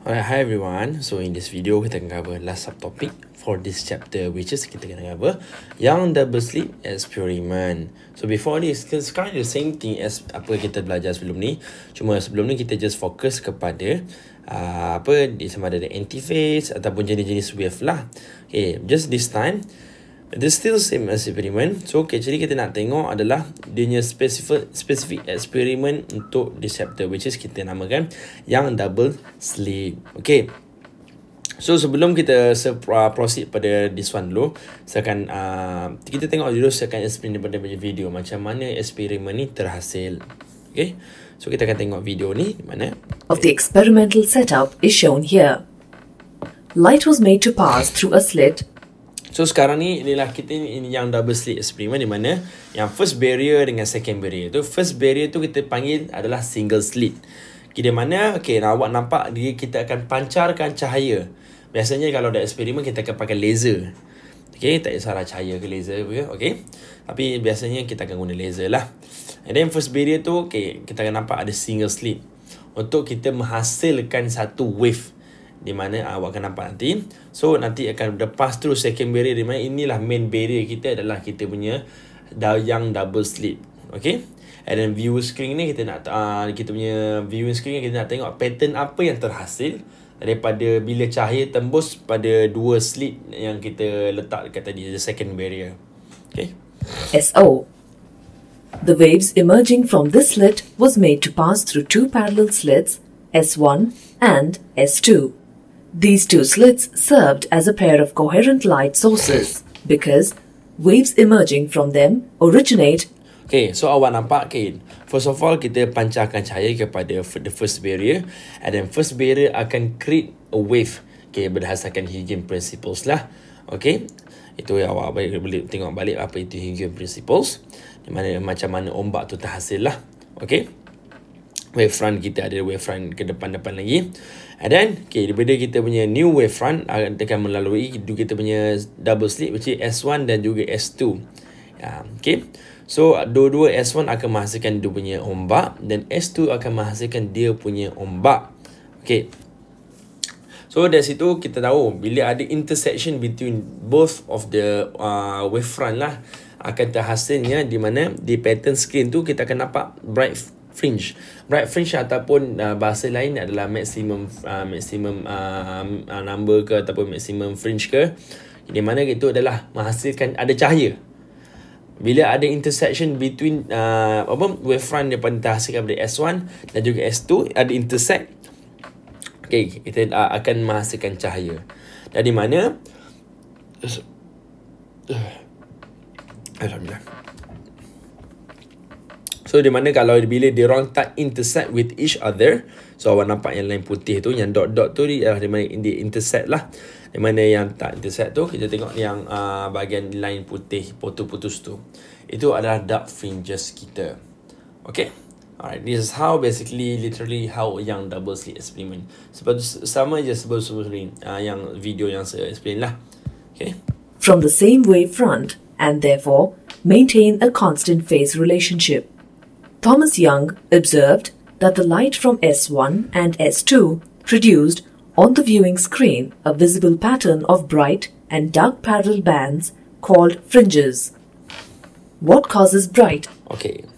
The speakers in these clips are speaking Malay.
Alright, hi everyone. So in this video, kita akan cover last subtopic for this chapter, which is kita akan cover Young Double slit Experiment. So before this, it's kind of the same thing as apa kita belajar sebelum ni. Cuma sebelum ni, kita just focus kepada uh, apa, sama ada the antiphase ataupun jenis-jenis wave lah. Okay, just this time, The still same experiment. So, okay, jadi kita nak tengok adalah dia punya specific, specific experiment untuk receptor which is kita namakan yang double slit. Okay. So, sebelum kita uh, proceed pada this one dulu, saya akan, uh, kita tengok dulu saya akan explain daripada banyak video macam mana eksperimen ni terhasil. Okay. So, kita akan tengok video ni di mana. Of the experimental setup is shown here. Light was made to pass through a slit So sekarang ni inilah kita ni yang double slit experiment di mana yang first barrier dengan second barrier tu first barrier tu kita panggil adalah single slit. Kira mana okey nak awak nampak dia kita akan pancarkan cahaya. Biasanya kalau dah eksperimen kita akan pakai laser. Okey tak kisahlah cahaya ke laser ke okey. Tapi biasanya kita akan guna laser lah. And then first barrier tu okey kita akan nampak ada single slit untuk kita menghasilkan satu wave di mana uh, awak akan nampak nanti so nanti akan lepas terus second barrier di mana inilah main barrier kita adalah kita punya yang double slip Okay And then view screen ni kita nak uh, Kita punya view screen ni kita nak tengok pattern apa yang terhasil Daripada bila cahaya tembus pada dua slit yang kita letak dekat tadi The second barrier Okay SO The waves emerging from this slit was made to pass through two parallel slits S1 and S2 These two slits served as a pair of coherent light sources because waves emerging from them originate. Okay, so awak nampak kan? First of all, kita pancarkan cahaya kepada the first barrier and then first barrier akan create a wave. Okay, berdasarkan Huygens principles lah. Okay, itu yang awak boleh, boleh tengok balik apa itu Huygens principles. Di mana macam mana ombak tu terhasil lah. Okay, wavefront kita ada wavefront ke depan-depan lagi. Ah, And then, okay, daripada kita punya new wavefront ah, akan melalui kita punya double slit which is S1 dan juga S2. Ya, okay, so dua-dua S1 akan menghasilkan dia punya ombak dan S2 akan menghasilkan dia punya ombak. Okay, so dari situ kita tahu bila ada intersection between both of the uh, ah, wavefront lah akan terhasilnya di mana di pattern screen tu kita akan nampak bright fringe. Bright fringe ataupun uh, bahasa lain adalah maximum uh, maximum uh, uh, number ke ataupun maximum fringe ke. Di mana itu adalah menghasilkan ada cahaya. Bila ada intersection between uh, apa wavefront dia pun dihasilkan dari S1 dan juga S2 ada intersect. Okay, itu uh, akan menghasilkan cahaya. Dan di mana Alhamdulillah. So di mana kalau bila dia orang tak intersect with each other So awak nampak yang lain putih tu Yang dot-dot tu ni adalah di mana dia intersect lah Di mana yang tak intersect tu Kita tengok yang uh, bahagian line putih putus-putus tu Itu adalah dark fringes kita Okay Alright, this is how basically literally how yang double slit experiment. Sebab sama je sebelum sebelum ni, uh, yang video yang saya explain lah. Okay. From the same wavefront and therefore maintain a constant phase relationship. Thomas Young observed that the light from S1 and S2 produced on the viewing screen a visible pattern of bright and dark parallel bands called fringes. What causes bright? Okay,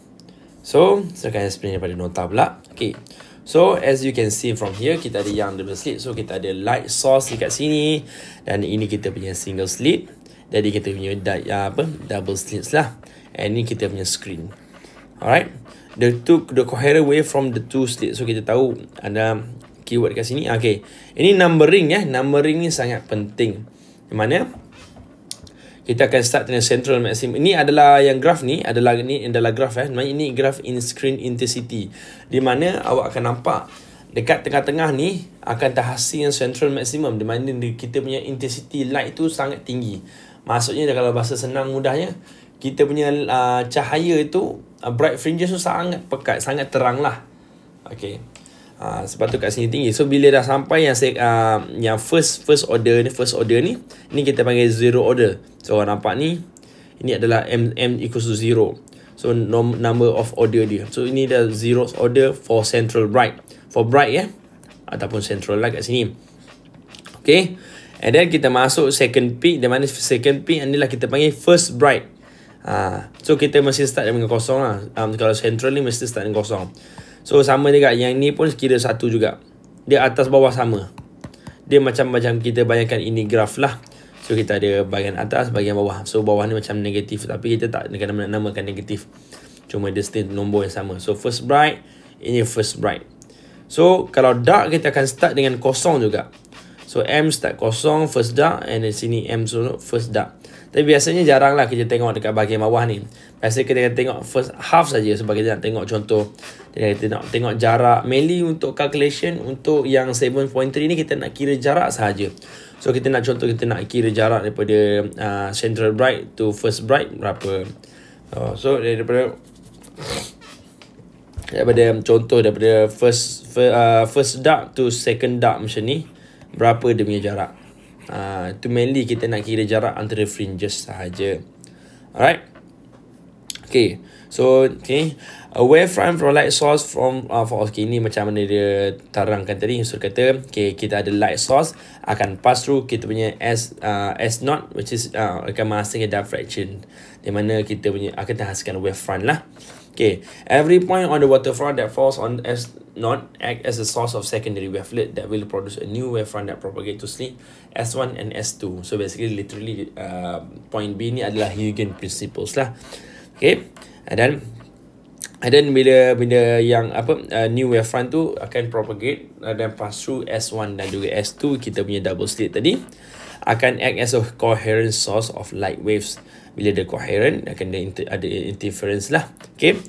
so saya akan explain daripada nota pula. Okay, So as you can see from here kita ada yang double slit. So kita ada light source dekat sini dan ini kita punya single slit. Jadi kita punya uh, apa double slits lah. And ini kita punya screen. Alright. the two the coherent wave from the two states. So kita tahu ada keyword dekat sini. Okay. Ini numbering ya. Numbering ni sangat penting. Di mana kita akan start dengan central maximum. Ini adalah yang graf ni. Adalah ni adalah graf eh. Ya. Ini graf in screen intensity. Di mana awak akan nampak dekat tengah-tengah ni akan terhasil yang central maximum. Di mana kita punya intensity light tu sangat tinggi. Maksudnya kalau bahasa senang mudahnya kita punya uh, cahaya itu uh, bright fringe tu sangat pekat sangat terang lah okay uh, sebab tu kat sini tinggi so bila dah sampai yang uh, yang first first order ni first order ni ni kita panggil zero order so orang nampak ni ini adalah m m equals to zero so nom- number of order dia so ini dah zero order for central bright for bright ya yeah? ataupun central lah kat sini okay And then kita masuk second peak Di mana second peak Inilah kita panggil first bright Ha. so kita mesti start dengan kosong lah um, Kalau central ni mesti start dengan kosong So sama juga yang ni pun kira satu juga Dia atas bawah sama Dia macam-macam kita bayangkan ini graf lah So kita ada bahagian atas, bahagian bawah So bawah ni macam negatif Tapi kita tak nak nama-namakan negatif Cuma dia still nombor yang sama So first bright, ini first bright So kalau dark kita akan start dengan kosong juga So M start kosong, first dark And then sini M so first dark tapi biasanya jarang lah kita tengok dekat bahagian bawah ni. Biasa kita akan tengok first half saja sebab kita nak tengok contoh. Jadi kita nak tengok jarak. Mainly untuk calculation untuk yang 7.3 ni kita nak kira jarak sahaja. So kita nak contoh kita nak kira jarak daripada uh, central bright to first bright berapa. Oh, so daripada daripada contoh daripada first first, uh, ah, first dark to second dark macam ni berapa dia punya jarak itu ah, uh, mainly kita nak kira jarak antara fringes sahaja. Alright. Okay. So, okay. A front from light source from... Uh, for, okay, ini macam mana dia tarangkan tadi. Yusuf kata, okay, kita ada light source. Akan pass through kita punya S, uh, S not which is uh, akan menghasilkan diffraction. Di mana kita punya akan terhasilkan wave front lah. Okay, every point on the waterfront that falls on as not act as a source of secondary wavelet that will produce a new wavefront that propagate to sleep S1 and S2. So basically, literally, uh, point B ni adalah Huygens principles lah. Okay, and then And then bila bila yang apa uh, new wavefront tu akan propagate uh, then pass through S1 dan juga S2 kita punya double slit tadi akan act as a coherent source of light waves bila dia coherent akan ada, inter- interference lah okay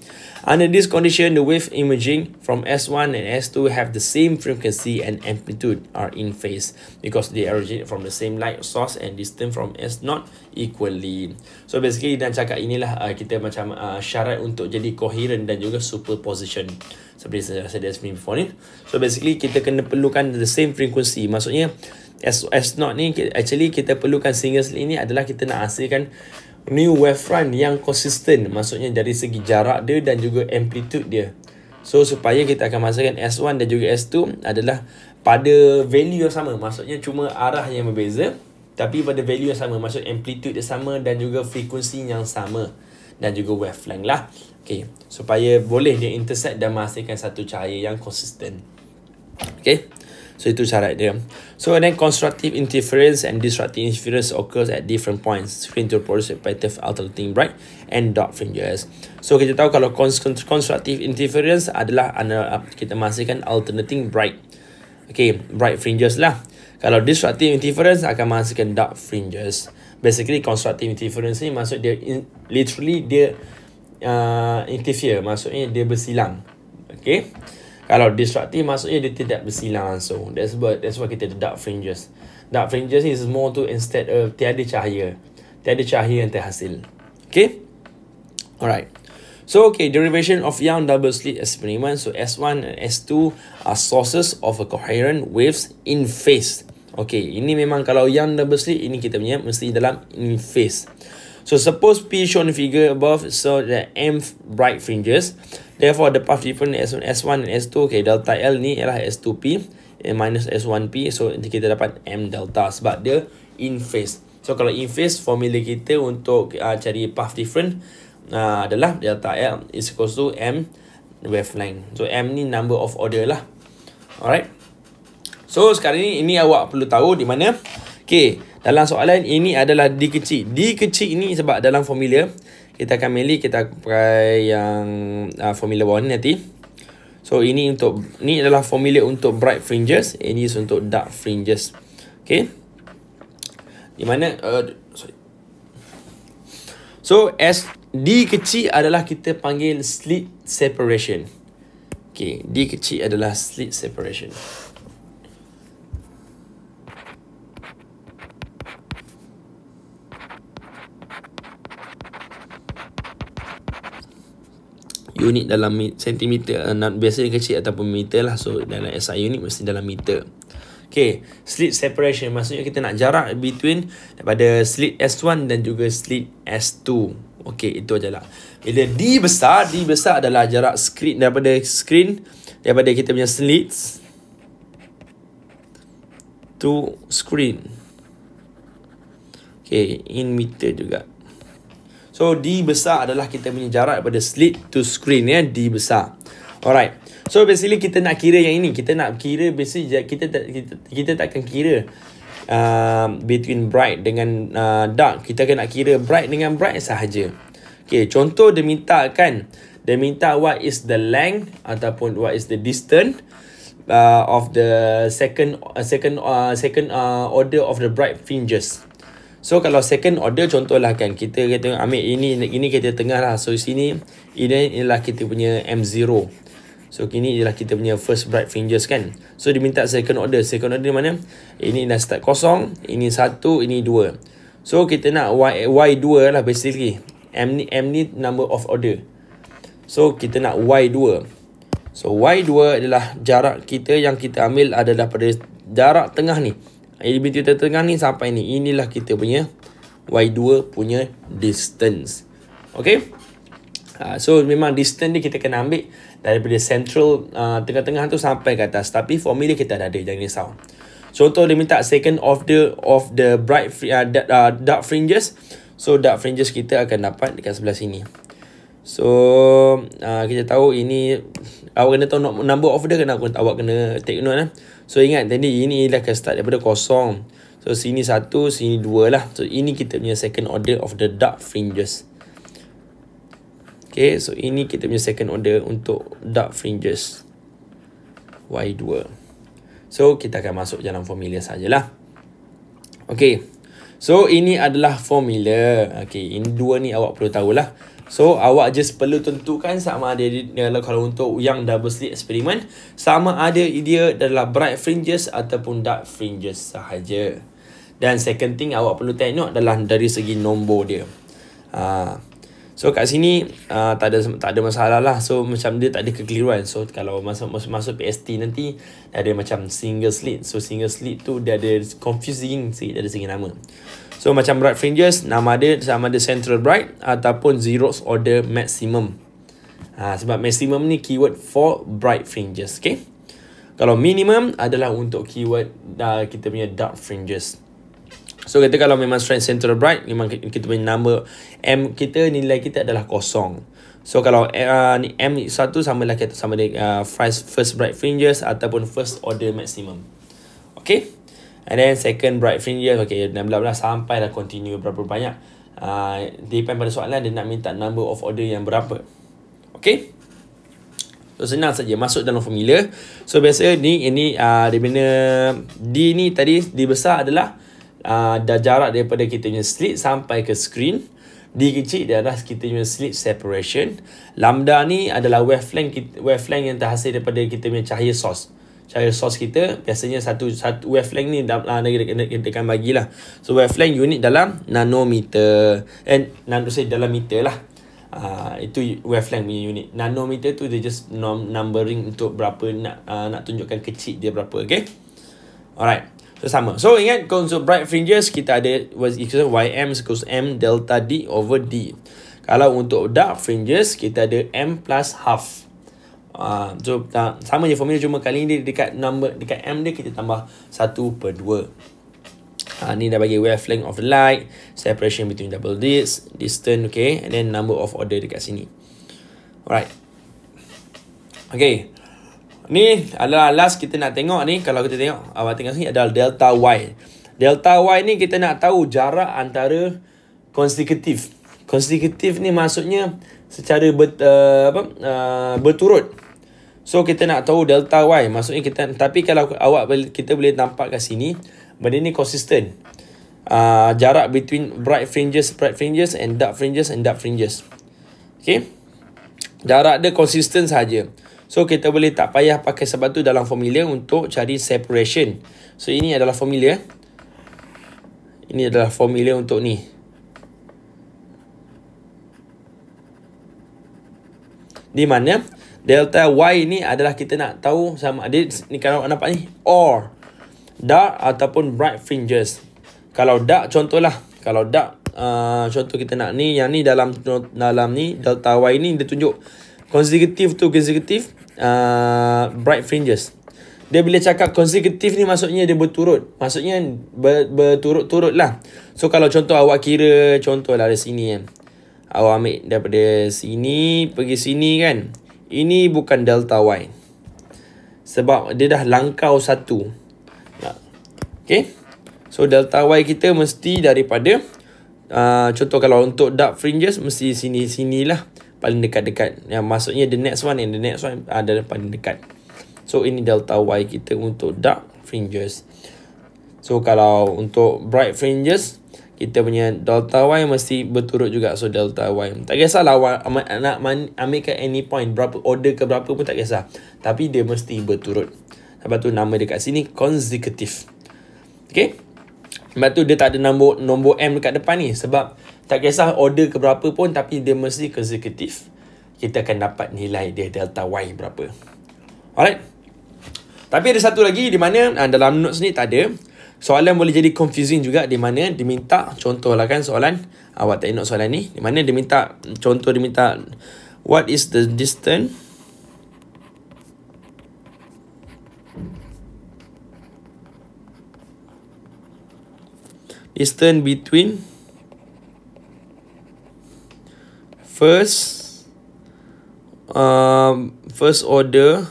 under this condition the wave imaging from S1 and S2 have the same frequency and amplitude are in phase because they originate from the same light source and distance from S0 equally so basically dan cakap inilah uh, kita macam uh, syarat untuk jadi coherent dan juga superposition seperti saya dah this before ni so basically kita kena perlukan the same frequency maksudnya S0 ni actually kita perlukan single slit ni adalah kita nak hasilkan new wavefront yang konsisten maksudnya dari segi jarak dia dan juga amplitude dia so supaya kita akan masukkan S1 dan juga S2 adalah pada value yang sama maksudnya cuma arah yang berbeza tapi pada value yang sama maksud amplitude yang sama dan juga frekuensi yang sama dan juga wavelength lah okay. supaya boleh dia intersect dan masukkan satu cahaya yang konsisten Okay, so itu syarat dia. So then constructive interference and disruptive interference occurs at different points. Screen to produce a pattern alternating bright and dark fringes. So kita tahu kalau constructive interference adalah uh, kita masihkan alternating bright. Okay, bright fringes lah. Kalau disruptive interference akan masihkan dark fringes. Basically constructive interference ni maksud dia in, literally dia uh, interfere. Maksudnya dia bersilang. Okay. Kalau destructive maksudnya dia tidak bersilang langsung. That's why that's why kita ada dark fringes. Dark fringes is more to instead of tiada cahaya. Tiada cahaya yang terhasil. Okay? Alright. So, okay, derivation of Young double slit experiment. So, S1 and S2 are sources of a coherent waves in phase. Okay, ini memang kalau Young double slit, ini kita punya mesti dalam in phase. So, suppose P shown figure above, so the M bright fringes. Therefore, the path difference S1 dan S2, okay, delta L ni ialah S2P and eh, minus S1P. So, nanti kita dapat M delta sebab dia in phase. So, kalau in phase, formula kita untuk uh, cari path difference uh, ah, adalah delta L is equal to M wavelength. So, M ni number of order lah. Alright. So, sekarang ni, ini awak perlu tahu di mana. Okay, dalam soalan ini adalah D kecil. D kecil ni sebab dalam formula kita akan mainly kita pakai yang uh, formula 1 nanti so ini untuk ni adalah formula untuk bright fringes ini is untuk dark fringes okay di mana uh, sorry. so as D kecil adalah kita panggil slit separation. Okay, D kecil adalah slit separation. unit dalam sentimeter uh, biasanya kecil ataupun meter lah so dalam SI unit mesti dalam meter Okay, slit separation maksudnya kita nak jarak between daripada slit S1 dan juga slit S2. Okay, itu aja lah. Bila D besar, D besar adalah jarak screen daripada screen daripada kita punya slit to screen. Okay, in meter juga. So D besar adalah kita punya jarak daripada slit to screen ya D besar. Alright. So basically kita nak kira yang ini. Kita nak kira basically kita kita kita tak akan kira uh, between bright dengan uh, dark. Kita akan nak kira bright dengan bright sahaja. Okay, contoh dia minta kan dia minta what is the length ataupun what is the distance uh, of the second uh, second uh, second uh, order of the bright fringes. So kalau second order contohlah kan kita kata ambil ini ini kita tengah lah. So sini ini ialah kita punya M0. So kini ialah kita punya first bright fingers kan. So diminta second order. Second order di mana? Ini dah start kosong, ini satu, ini dua. So kita nak y y2 lah basically. M ni M ni number of order. So kita nak y2. So y2 adalah jarak kita yang kita ambil adalah pada jarak tengah ni. Elementi tengah-tengah ni sampai ni Inilah kita punya Y2 punya distance Okay uh, So memang distance ni kita kena ambil Daripada central ha, tengah-tengah uh, tu sampai ke atas Tapi formula kita dah ada Jangan risau Contoh dia minta second of the of the bright uh, ha, dark, uh, dark fringes So dark fringes kita akan dapat dekat sebelah sini So uh, kita tahu ini awak kena tahu number of dia kena awak kena take note lah. So ingat tadi ini dah akan start daripada kosong. So sini satu, sini dua lah. So ini kita punya second order of the dark fringes. Okay, so ini kita punya second order untuk dark fringes. Y2. So kita akan masuk dalam formula sajalah. Okay, so ini adalah formula. Okay, ini dua ni awak perlu tahulah. Okay. So awak just perlu tentukan sama ada dia, kalau untuk yang double slit eksperimen sama ada dia adalah bright fringes ataupun dark fringes sahaja. Dan second thing awak perlu take adalah dari segi nombor dia. Uh, so kat sini uh, tak ada tak ada masalah lah. So macam dia tak ada kekeliruan. So kalau masuk masuk, masuk PST nanti ada macam single slit. So single slit tu dia ada confusing sikit dari segi nama. So macam bright fringes nama dia sama ada central bright ataupun zero order maximum. Ha, sebab maximum ni keyword for bright fringes, okay? Kalau minimum adalah untuk keyword uh, kita punya dark fringes. So kita kalau memang strength central bright memang kita punya number M kita nilai kita adalah kosong. So kalau uh, ni M ni satu sama lah kita sama dengan uh, first bright fringes ataupun first order maximum. Okay? And then second bright fringe years Okay dan bla bla Sampai dah continue berapa banyak uh, Depend pada soalan Dia nak minta number of order yang berapa Okay So senang saja Masuk dalam formula So biasa ni Ini uh, ah, Di mana D ni tadi D besar adalah uh, Dah jarak daripada kita punya slit Sampai ke screen D kecil dia adalah kita punya slit separation Lambda ni adalah wavelength Wavelength yang terhasil daripada kita punya cahaya source cara source kita biasanya satu satu wavelength ni dalam lah, kita, kita, kita akan bagilah. So wavelength unit dalam nanometer and eh, nano say dalam meter lah. Uh, itu wavelength punya unit. Nanometer tu dia just num numbering untuk berapa nak uh, nak tunjukkan kecil dia berapa, okey? Alright. So sama. So ingat konsep bright fringes kita ada was equals YM equals M delta D over D. Kalau untuk dark fringes kita ada M plus half. Uh, so ah, sama je formula cuma kali ni dekat number dekat M dia kita tambah 1/2. Uh, ah, ni dah bagi wavelength of the light, separation between double digits, distance okay and then number of order dekat sini. Alright. Okay. Ni adalah last kita nak tengok ni kalau kita tengok apa uh, tengok sini adalah delta y. Delta y ni kita nak tahu jarak antara consecutive. Consecutive ni maksudnya secara ber, uh, apa uh, berturut. So kita nak tahu delta y maksudnya kita tapi kalau awak kita boleh nampak kat sini benda ni konsisten. Uh, ah, jarak between bright fringes, bright fringes and dark fringes and dark fringes. Okay. Jarak dia konsisten saja. So kita boleh tak payah pakai sebab tu dalam formula untuk cari separation. So ini adalah formula. Ini adalah formula untuk ni. Di mana Delta Y ni adalah kita nak tahu sama ada ni kalau nampak ni or dark ataupun bright fringes. Kalau dark contohlah, kalau dark uh, contoh kita nak ni yang ni dalam dalam ni delta Y ni dia tunjuk consecutive to consecutive uh, bright fringes. Dia bila cakap konsekutif ni maksudnya dia berturut. Maksudnya ber, berturut-turut lah. So kalau contoh awak kira contohlah dari sini kan. Awak ambil daripada sini pergi sini kan. Ini bukan delta y. Sebab dia dah langkau satu. Okay. So delta y kita mesti daripada. Uh, contoh kalau untuk dark fringes. Mesti sini-sini lah. Paling dekat-dekat. Yang maksudnya the next one. Yang the next one adalah paling dekat. So ini delta y kita untuk dark fringes. So kalau untuk Bright fringes kita punya delta y mesti berturut juga so delta y tak kisahlah awak nak ambilkan any point berapa order ke berapa pun tak kisah tapi dia mesti berturut sebab tu nama dekat sini consecutive okey sebab tu dia tak ada nombor nombor m dekat depan ni sebab tak kisah order ke berapa pun tapi dia mesti consecutive kita akan dapat nilai dia delta y berapa alright tapi ada satu lagi di mana ah, dalam notes ni tak ada soalan boleh jadi confusing juga di mana diminta contohlah kan soalan ah, awak tak ingat soalan ni di mana diminta contoh diminta what is the distance distance between first um first order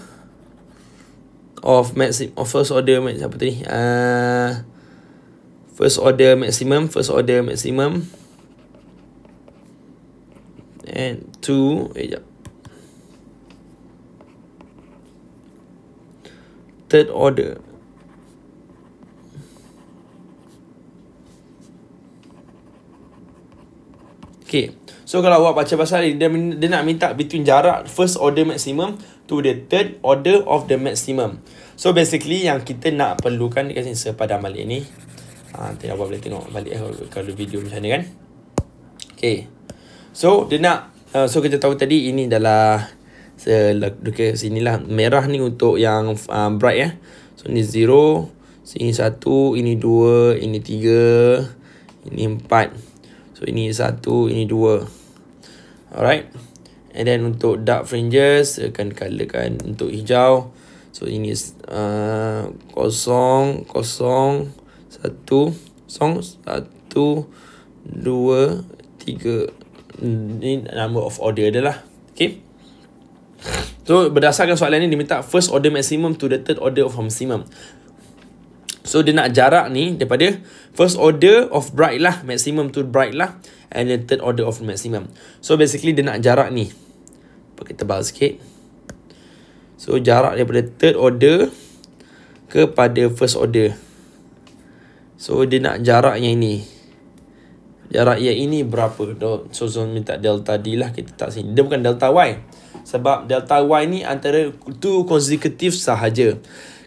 of max of first order max apa tadi? Uh, first order maximum, first order maximum. And two, eh, jap. Third order. Okay. So kalau awak baca pasal ni, dia, dia nak minta between jarak first order maximum to the third order of the maximum. So basically yang kita nak perlukan dekat sini sepadan balik ni. Ha, nanti awak boleh tengok balik eh, kalau video macam ni kan. Okay. So dia nak, uh, so kita tahu tadi ini adalah Okay, sini lah Merah ni untuk yang um, bright ya eh. So, ni zero, Sini satu, Ini dua, Ini tiga, Ini empat. So, ini satu, Ini dua. Alright. And then untuk dark fringes, saya akan colorkan untuk hijau. So, ini uh, kosong, kosong, satu, song, satu, dua, tiga. Ini number of order dia lah. Okay. So, berdasarkan soalan ni, diminta first order maximum to the third order of maximum. So dia nak jarak ni daripada first order of bright lah. Maximum tu bright lah. And then third order of maximum. So basically dia nak jarak ni. Pakai tebal sikit. So jarak daripada third order kepada first order. So dia nak jarak yang ini. Jarak yang ini berapa? So Zon minta delta D lah. Kita tak sini. Dia bukan delta Y. Sebab delta Y ni antara two consecutive sahaja.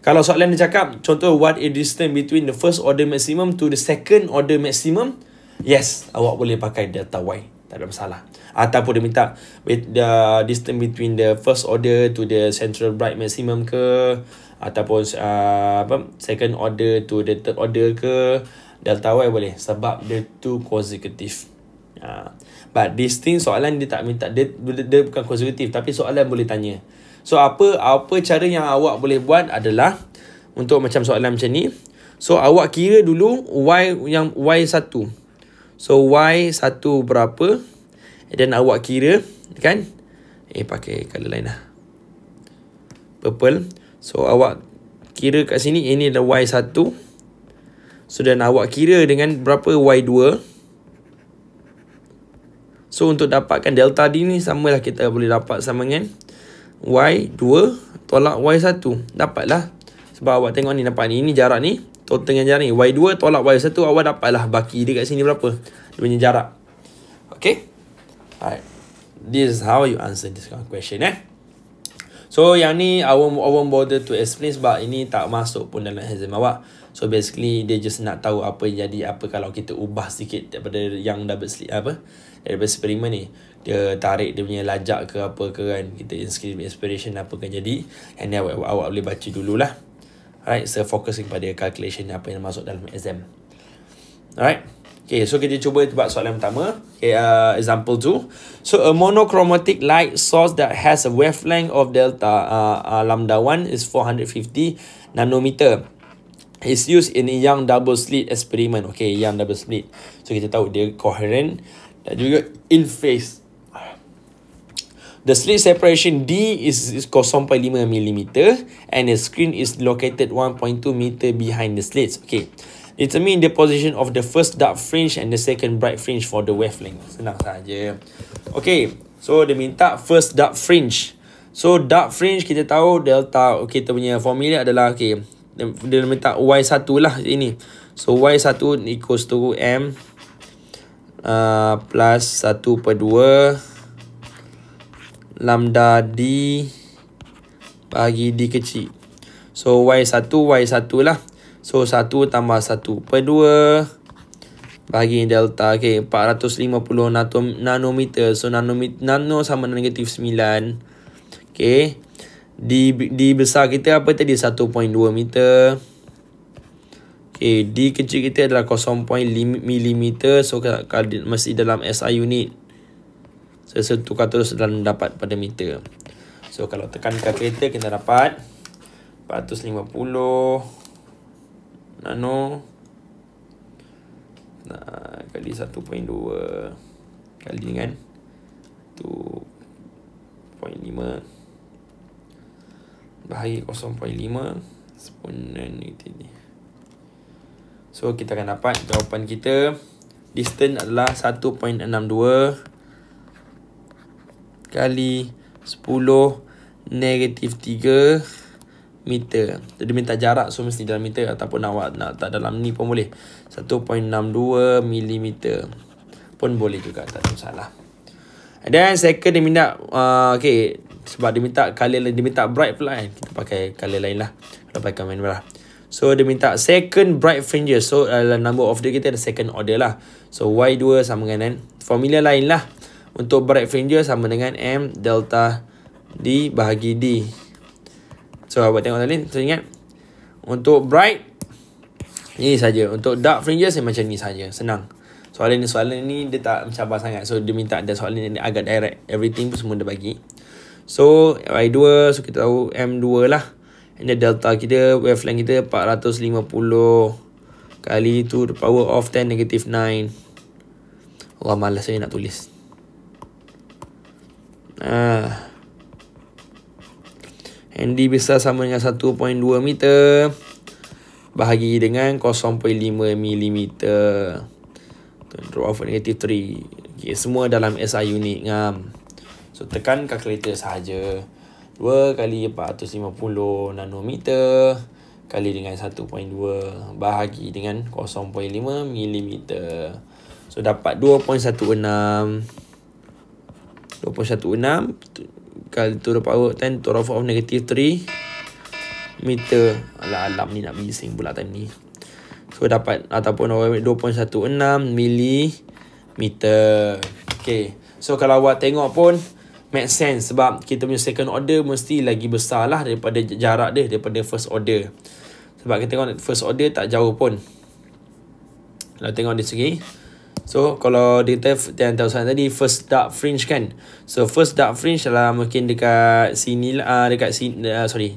Kalau soalan dia cakap, contoh what is distance between the first order maximum to the second order maximum? Yes, awak boleh pakai delta y. Tak ada masalah. Ataupun dia minta the distance between the first order to the central bright maximum ke ataupun uh, apa second order to the third order ke delta y boleh sebab dia tu consecutive. Ah. Uh, but this thing soalan dia tak minta dia, dia, dia bukan consecutive tapi soalan boleh tanya. So apa apa cara yang awak boleh buat adalah untuk macam soalan macam ni. So awak kira dulu y yang y1. So y1 berapa? Dan awak kira kan? Eh pakai color lain lah. Purple. So awak kira kat sini ini adalah y1. So dan awak kira dengan berapa y2. So untuk dapatkan delta D ni samalah kita boleh dapat sama dengan Y2 tolak Y1 Dapatlah Sebab awak tengok ni Nampak ni Ini jarak ni Total dengan jarak ni Y2 tolak Y1 Awak dapatlah Baki dia kat sini berapa Dia punya jarak Okay Alright This is how you answer this kind of question eh So yang ni I won't, I won't bother to explain Sebab ini tak masuk pun dalam exam awak So basically Dia just nak tahu apa yang jadi Apa kalau kita ubah sikit Daripada yang double slip Apa Daripada experiment ni dia tarik dia punya lajak ke apa ke kan kita inspiration apa kan jadi and then awak, awak boleh baca dululah alright so focusing pada calculation apa yang masuk dalam exam alright Okay, so kita cuba buat soalan pertama. Okay, uh, example 2. So, a monochromatic light source that has a wavelength of delta uh, uh, lambda 1 is 450 nanometer. It's used in young double slit experiment. Okay, young double slit. So, kita tahu dia coherent dan juga in phase. The slit separation D is, is 0.5 mm and the screen is located 1.2 meter behind the slits. Okay. it Determine the position of the first dark fringe and the second bright fringe for the wavelength. Senang saja. Okay. So, dia minta first dark fringe. So, dark fringe kita tahu delta. Okay, kita punya formula adalah. Okay. Dia, dia minta Y1 lah ini. So, Y1 equals to M uh, plus 1 per 2 lambda D bagi D kecil. So, Y1, Y1 lah. So, 1 tambah 1 per 2 bagi delta. Okay, 450 nanometer. So, nanometer nano sama dengan negatif 9. Okay. D, D besar kita apa tadi? 1.2 meter. Okay, D kecil kita adalah 0.5 milimeter. So, mesti dalam SI unit. Saya so, tukar terus dan dapat pada meter So kalau tekan calculator kita dapat 450 nano nah, kali 1.2 kali dengan 2.5 bahagi 0.5 sepunan itu ni. So kita akan dapat jawapan kita distance adalah 1.62 kali 10 negatif 3 meter. Jadi minta jarak so mesti dalam meter ataupun awak nak tak dalam ni pun boleh. 1.62 mm pun boleh juga tak ada masalah. And then second dia minta uh, okay, sebab dia minta lain dia minta bright pula kan. Kita pakai kali lain lah. Kalau pakai main merah. So dia minta second bright fringes. So uh, number of dia kita ada second order lah. So Y2 sama dengan formula lain lah. Untuk bright fringe sama dengan M delta D bahagi D. So, awak tengok tadi. so ingat. Untuk bright. Ini saja. Untuk dark fringe saya macam ni saja. Senang. Soalan ni, soalan ni dia tak mencabar sangat. So, dia minta ada soalan ni agak direct. Everything pun semua dia bagi. So, I2. So, kita tahu M2 lah. And the delta kita, wavelength kita 450 kali itu the power of 10 negative 9. Allah malas saya nak tulis. Uh, ah. Andy besar sama dengan 1.2 meter bahagi dengan 0.5 mm. Draw of negative 3. Okay, semua dalam SI unit. Ngam. So, tekan kalkulator sahaja. 2 kali 450 nanometer kali dengan 1.2 bahagi dengan 0.5 mm. So, dapat 2.16 mm. 2.16 kali to the power 10 to the of negative 3 meter alam, alam ni nak bising pula time ni so dapat ataupun orang 2.16 mili meter okay. so kalau awak tengok pun make sense sebab kita punya second order mesti lagi besar lah daripada jarak dia daripada first order sebab kita tengok first order tak jauh pun kalau tengok di segi So kalau data kata yang tahu soalan tadi first dark fringe kan. So first dark fringe adalah mungkin dekat sini lah uh, dekat sini uh, ah, sorry.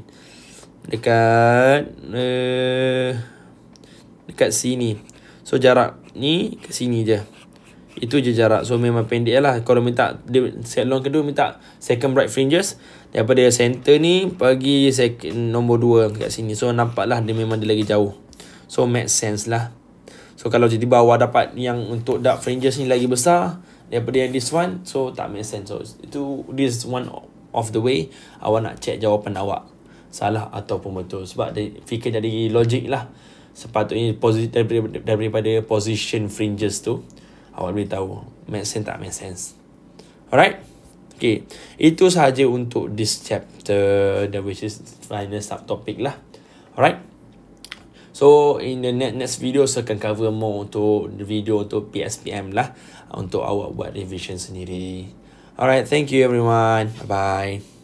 Dekat uh, dekat sini. So jarak ni ke sini je. Itu je jarak. So memang pendek lah. Kalau minta set long kedua minta second bright fringes. Daripada center ni pergi second, nombor dua kat sini. So nampak lah dia memang dia lagi jauh. So make sense lah. So kalau jadi bawah dapat yang untuk dark fringes ni lagi besar daripada yang this one, so tak make sense. So itu this one of the way awak nak check jawapan awak salah ataupun betul. Sebab dia fikir jadi logik lah. Sepatutnya posit daripada, daripada position fringes tu awak boleh tahu make sense tak make sense. Alright? Okay. Itu sahaja untuk this chapter the which is final subtopic lah. Alright? So in the next next video saya akan cover more untuk video untuk PSPM lah untuk awak buat revision sendiri. Alright, thank you everyone. Bye bye.